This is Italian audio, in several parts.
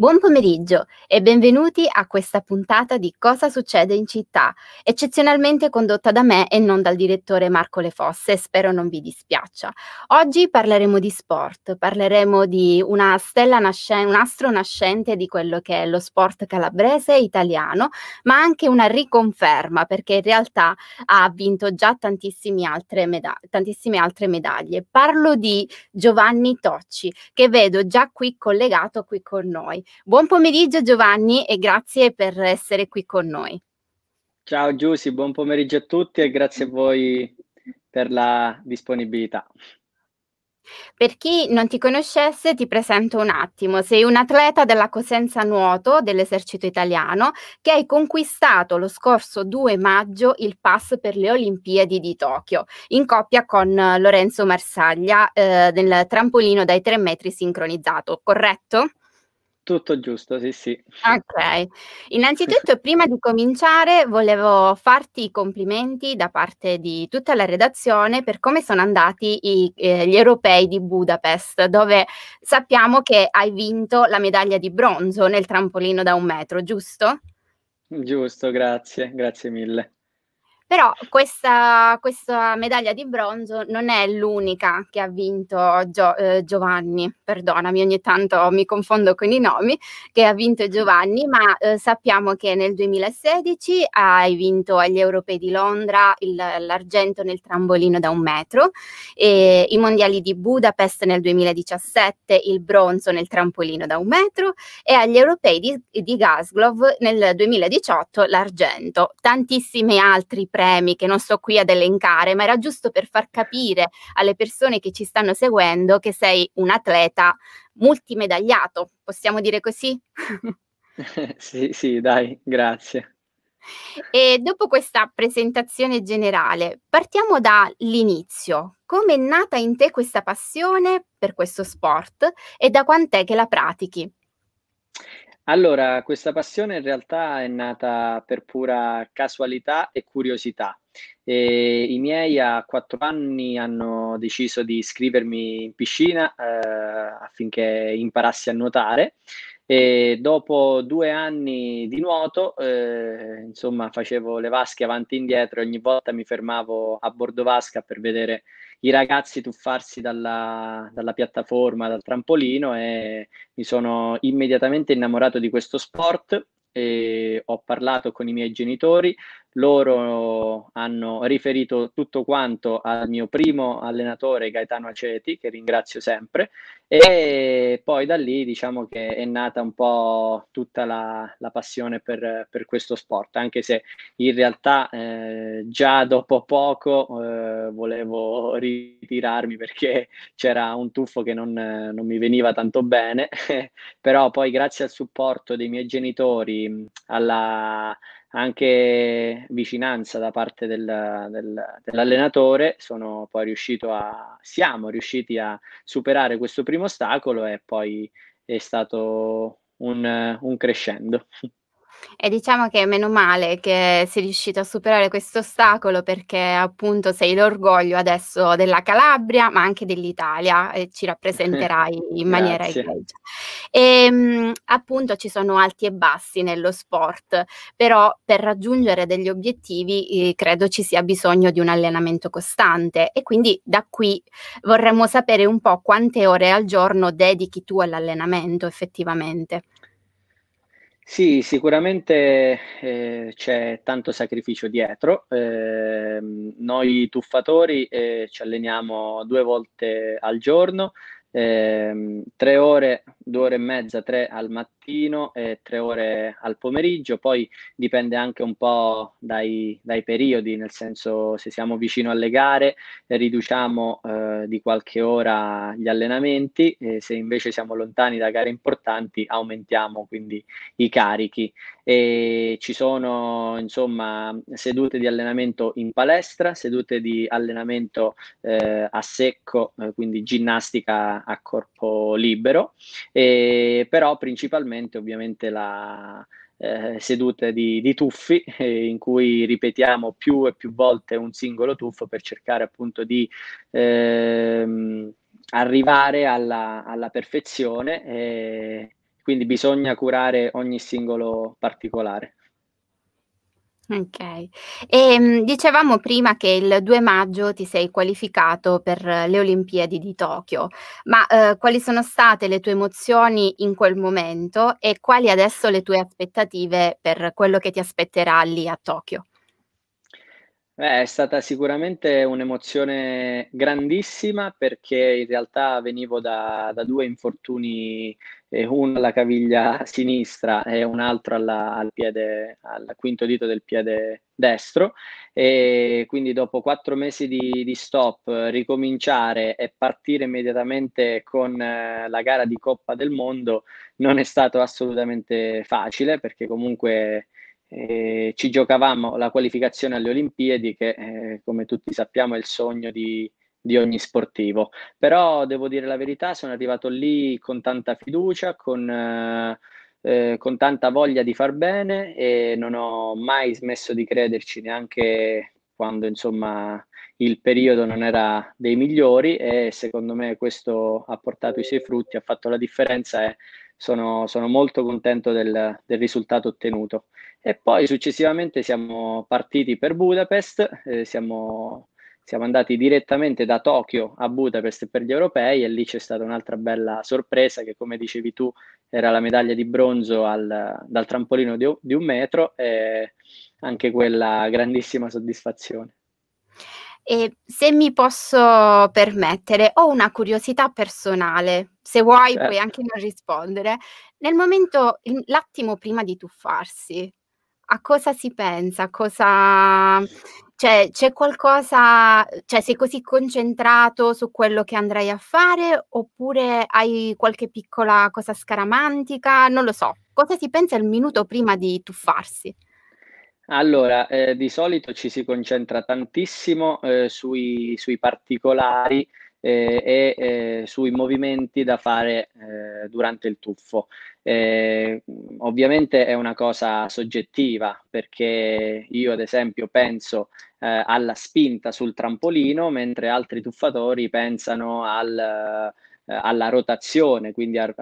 Buon pomeriggio e benvenuti a questa puntata di Cosa succede in città, eccezionalmente condotta da me e non dal direttore Marco Le Fosse, spero non vi dispiaccia. Oggi parleremo di sport, parleremo di una stella nascente, un astro nascente di quello che è lo sport calabrese e italiano, ma anche una riconferma perché in realtà ha vinto già tantissime altre, meda- tantissime altre medaglie. Parlo di Giovanni Tocci che vedo già qui collegato qui con noi. Buon pomeriggio Giovanni e grazie per essere qui con noi. Ciao Giussi, buon pomeriggio a tutti e grazie a voi per la disponibilità. Per chi non ti conoscesse, ti presento un attimo. Sei un atleta della Cosenza Nuoto dell'esercito italiano che hai conquistato lo scorso 2 maggio il pass per le Olimpiadi di Tokyo in coppia con Lorenzo Marsaglia eh, nel trampolino dai 3 metri sincronizzato, corretto? Tutto giusto, sì, sì. Ok. Innanzitutto, prima di cominciare, volevo farti i complimenti da parte di tutta la redazione per come sono andati i, eh, gli europei di Budapest, dove sappiamo che hai vinto la medaglia di bronzo nel trampolino da un metro, giusto? Giusto, grazie, grazie mille. Però questa, questa, medaglia di bronzo non è l'unica che ha vinto Gio, eh, Giovanni, perdonami, ogni tanto mi confondo con i nomi, che ha vinto Giovanni, ma eh, sappiamo che nel 2016 hai vinto agli Europei di Londra il, l'argento nel trambolino da un metro, i mondiali di Budapest nel 2017 il bronzo nel trampolino da un metro e agli Europei di, di Glasgow nel 2018 l'argento. Tantissimi altri premi premi che non sto qui ad elencare, ma era giusto per far capire alle persone che ci stanno seguendo che sei un atleta multimedagliato, possiamo dire così? sì, sì, dai, grazie. E dopo questa presentazione generale, partiamo dall'inizio. Come è nata in te questa passione per questo sport e da quant'è che la pratichi? Allora, questa passione in realtà è nata per pura casualità e curiosità. E I miei a quattro anni hanno deciso di iscrivermi in piscina eh, affinché imparassi a nuotare e dopo due anni di nuoto, eh, insomma, facevo le vasche avanti e indietro, ogni volta mi fermavo a bordo vasca per vedere i ragazzi tuffarsi dalla, dalla piattaforma, dal trampolino e mi sono immediatamente innamorato di questo sport ho parlato con i miei genitori, loro hanno riferito tutto quanto al mio primo allenatore Gaetano Aceti, che ringrazio sempre, e poi da lì diciamo che è nata un po' tutta la, la passione per, per, questo sport, anche se in realtà eh, già dopo poco eh, volevo ritirarmi perché c'era un tuffo che non, non mi veniva tanto bene, però poi grazie al supporto dei miei genitori, alla anche vicinanza da parte del, del, dell'allenatore, sono poi riuscito a, siamo riusciti a superare questo primo ostacolo e poi è stato un, un crescendo. E diciamo che meno male che sei riuscito a superare questo ostacolo perché appunto sei l'orgoglio adesso della Calabria, ma anche dell'Italia e ci rappresenterai in maniera egregia. E ehm, mh, appunto ci sono alti e bassi nello sport, però per raggiungere degli obiettivi eh, credo ci sia bisogno di un allenamento costante e quindi da qui vorremmo sapere un po' quante ore al giorno dedichi tu all'allenamento effettivamente. Sì, sicuramente eh, c'è tanto sacrificio dietro. Eh, noi tuffatori eh, ci alleniamo due volte al giorno, ehm, tre ore, due ore e mezza, tre al mattino mattino e tre ore al pomeriggio, poi dipende anche un po' dai, dai periodi, nel senso se siamo vicino alle gare riduciamo eh, di qualche ora gli allenamenti, e se invece siamo lontani da gare importanti aumentiamo quindi i carichi. E ci sono insomma sedute di allenamento in palestra, sedute di allenamento eh, a secco, eh, quindi ginnastica a corpo libero, e, però principalmente regolarmente ovviamente la eh, seduta di, di tuffi eh, in cui ripetiamo più e più volte un singolo tuffo per cercare appunto di ehm, arrivare alla, alla perfezione eh, quindi bisogna curare ogni singolo particolare. Ok, E, ehm, dicevamo prima che il 2 maggio ti sei qualificato per le Olimpiadi di Tokyo, ma eh, quali sono state le tue emozioni in quel momento e quali adesso le tue aspettative per quello che ti aspetterà lì a Tokyo? Beh, è stata sicuramente un'emozione grandissima perché in realtà venivo da, da due infortuni uno alla caviglia sinistra e un altro alla, al, piede, al quinto dito del piede destro e quindi dopo quattro mesi di, di stop ricominciare e partire immediatamente con eh, la gara di Coppa del Mondo non è stato assolutamente facile perché comunque eh, ci giocavamo la qualificazione alle Olimpiadi che eh, come tutti sappiamo è il sogno di, di ogni sportivo. Però devo dire la verità, sono arrivato lì con tanta fiducia, con, eh, eh, con tanta voglia di far bene e non ho mai smesso di crederci neanche quando insomma il periodo non era dei migliori e secondo me questo ha portato i suoi frutti, ha fatto la differenza e sono, sono molto contento del, del, risultato ottenuto. E poi successivamente siamo partiti per Budapest, eh, siamo siamo andati direttamente da Tokyo a Budapest per gli europei e lì c'è stata un'altra bella sorpresa che come dicevi tu era la medaglia di bronzo al, dal trampolino di, di, un metro e anche quella grandissima soddisfazione. E se mi posso permettere, ho una curiosità personale, se vuoi certo. puoi anche non rispondere. Nel momento, l'attimo prima di tuffarsi, a cosa si pensa? A cosa cioè, c'è qualcosa, cioè sei così concentrato su quello che andrai a fare oppure hai qualche piccola cosa scaramantica? Non lo so. Cosa si pensa il minuto prima di tuffarsi? Allora, eh, di solito ci si concentra tantissimo eh, sui, sui, particolari eh, e eh, sui movimenti da fare eh, durante il tuffo. Eh, ovviamente è una cosa soggettiva perché io ad esempio penso alla spinta sul trampolino mentre altri tuffatori pensano al alla rotazione, quindi a,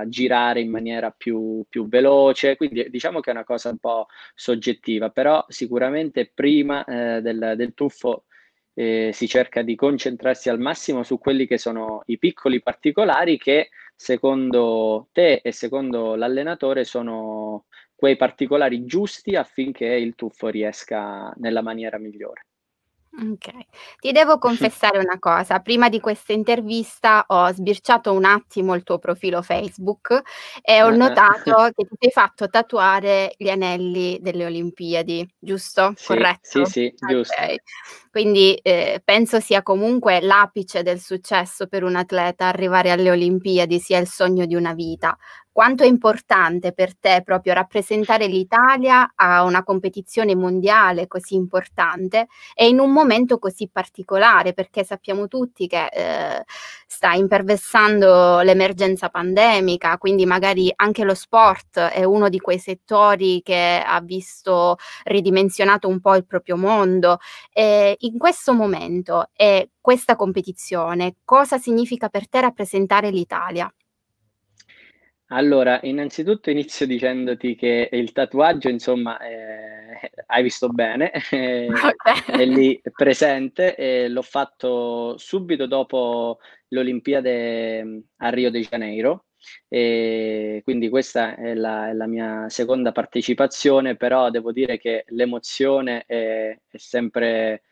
a, girare in maniera più, più veloce, quindi diciamo che è una cosa un po' soggettiva, però sicuramente prima eh, del, del, tuffo eh, si cerca di concentrarsi al massimo su quelli che sono i piccoli particolari che secondo te e secondo l'allenatore sono quei particolari giusti affinché il tuffo riesca nella maniera migliore. Ok, ti devo confessare una cosa, prima di questa intervista ho sbirciato un attimo il tuo profilo Facebook e ho ah. notato che ti sei fatto tatuare gli anelli delle Olimpiadi, giusto? Sì, Corretto? Sì, sì, okay. giusto. Quindi eh, penso sia comunque l'apice del successo per un atleta arrivare alle Olimpiadi, sia il sogno di una vita. Quanto è importante per te proprio rappresentare l'Italia a una competizione mondiale così importante e in un momento così particolare? Perché sappiamo tutti che eh, sta imperversando l'emergenza pandemica, quindi magari anche lo sport è uno di quei settori che ha visto ridimensionato un po' il proprio mondo. E in questo momento e questa competizione, cosa significa per te rappresentare l'Italia? Allora, innanzitutto inizio dicendoti che il tatuaggio, insomma, eh, hai visto bene, okay. è lì presente, eh, l'ho fatto subito dopo l'Olimpiade mm, a Rio de Janeiro, e quindi questa è la, è la, mia seconda partecipazione, però devo dire che l'emozione è, è sempre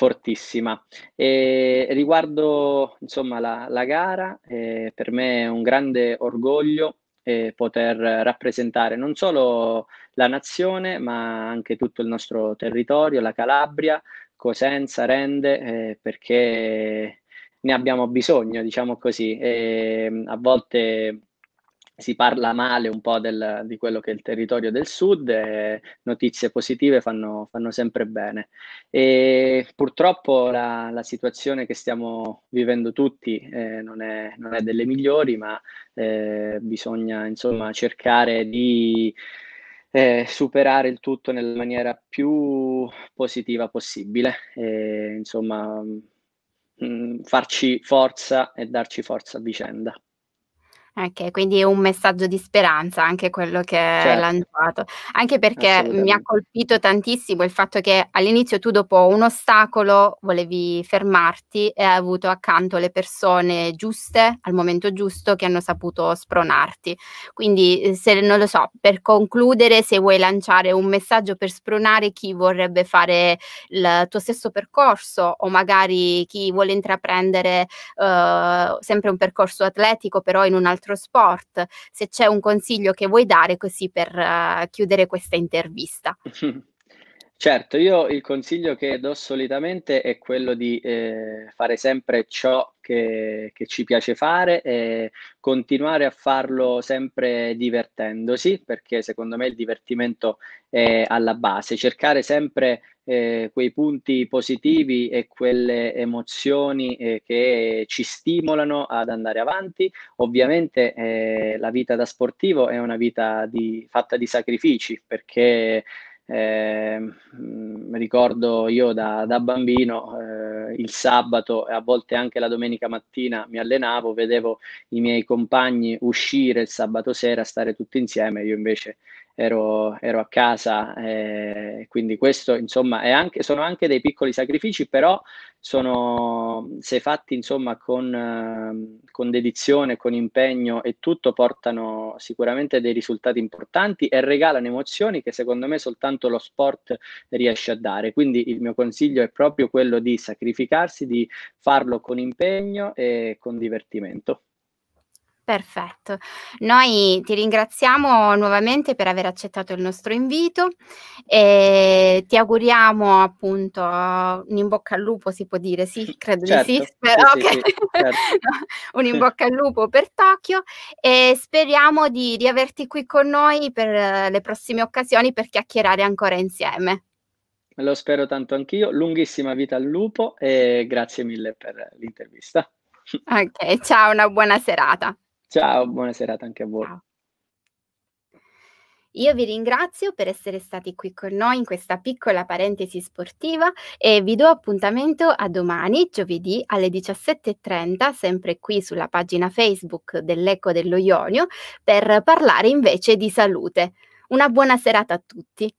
fortissima. E riguardo insomma, la, la gara, eh, per me è un grande orgoglio eh, poter rappresentare non solo la nazione, ma anche tutto il nostro territorio, la Calabria, Cosenza, Rende, eh, perché ne abbiamo bisogno, diciamo così. E, a volte si parla male un po' del, di quello che è il territorio del sud e notizie positive fanno, fanno sempre bene. E purtroppo la, la, situazione che stiamo vivendo tutti eh, non, è, non, è, delle migliori, ma eh, bisogna insomma cercare di eh, superare il tutto nella maniera più positiva possibile. E, insomma, mh, mm, farci forza e darci forza a vicenda. Ok, quindi è un messaggio di speranza anche quello che certo. hai lanciato, anche perché mi ha colpito tantissimo il fatto che all'inizio tu dopo un ostacolo volevi fermarti e hai avuto accanto le persone giuste al momento giusto che hanno saputo spronarti. Quindi eh, se non lo so, per concludere, se vuoi lanciare un messaggio per spronare chi vorrebbe fare il tuo stesso percorso o magari chi vuole intraprendere eh, sempre un percorso atletico però in un'altra altro sport, se c'è un consiglio che vuoi dare così per uh, chiudere questa intervista. Certo, io il consiglio che do solitamente è quello di eh, fare sempre ciò che, che, ci piace fare e continuare a farlo sempre divertendosi, perché secondo me il divertimento è alla base, cercare sempre eh, quei punti positivi e quelle emozioni eh, che ci stimolano ad andare avanti. Ovviamente eh, la vita da sportivo è una vita di, fatta di sacrifici, perché eh, ricordo io da, da bambino eh, il sabato e a volte anche la domenica mattina mi allenavo, vedevo i miei compagni uscire il sabato sera, stare tutti insieme, io invece ero, ero a casa, eh, quindi questo insomma anche, sono anche dei piccoli sacrifici, però sono, se fatti insomma con, ehm, con dedizione, con impegno e tutto, portano sicuramente dei risultati importanti e regalano emozioni che secondo me soltanto lo sport riesce a dare. Quindi il mio consiglio è proprio quello di sacrificarsi, di farlo con impegno e con divertimento. Perfetto. Noi ti ringraziamo nuovamente per aver accettato il nostro invito e ti auguriamo appunto un in bocca al lupo, si può dire, sì, credo certo, di sì, spero sì, okay. sì, certo. un in bocca al lupo per Tokyo e speriamo di, di averti qui con noi per eh, le prossime occasioni per chiacchierare ancora insieme. Lo spero tanto anch'io, lunghissima vita al lupo e grazie mille per l'intervista. Ok, ciao, una buona serata. Ciao, buona serata anche a voi. Ciao. Io vi ringrazio per essere stati qui con noi in questa piccola parentesi sportiva e vi do appuntamento a domani, giovedì alle 17.30, sempre qui sulla pagina Facebook dell'Eco dello Ionio, per parlare invece di salute. Una buona serata a tutti.